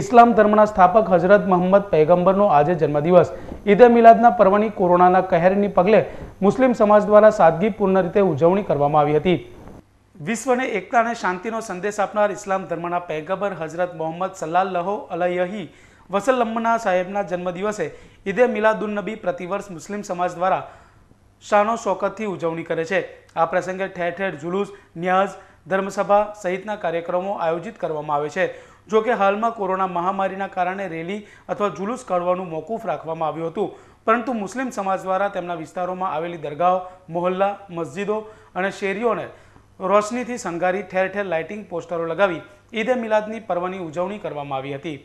ઇસ્લામ ધર્મના સ્થાપક હઝરત મોહમ્મદ પૈગંબરનો આજે જન્મદિવસ ઈદે મિલાદના પર્વની કોરોનાના કહેરને પગલે મુસ્લિમ સમાજ દ્વારા સાદગીપૂર્ણ રીતે ઉજવણી કરવામાં આવી હતી વિશ્વને એકતા અને શાંતિનો સંદેશ આપનાર ઇસ્લામ ધર્મના પૈગંબર હઝરત મોહમ્મદ સલ્લાલ્લાહો અલયહી વસલ્લમ્મના સાહેબના જન્મદિવસે ઈદે મિલાદુન્નબી પ્રતિવર્ષ મુસ્લિમ સમાજ દ્વારા શાનો શોકતથી ઉજવણી કરે છે આ પ્રસંગે ઠેર ઠેર જુલુસ ન્યાઝ ધર્મસભા સહિતના કાર્યક્રમો આયોજિત કરવામાં આવે છે જો કે હાલમાં કોરોના મહામારીના કારણે રેલી અથવા જુલુસ કાઢવાનું મોકૂફ રાખવામાં આવ્યું હતું પરંતુ મુસ્લિમ સમાજ દ્વારા તેમના વિસ્તારોમાં આવેલી દરગાહો મોહલ્લા મસ્જિદો અને શેરીઓને રોશનીથી સંગારી ઠેર ઠેર લાઇટિંગ પોસ્ટરો લગાવી ઈદે મિલાદની પર્વની ઉજવણી કરવામાં આવી હતી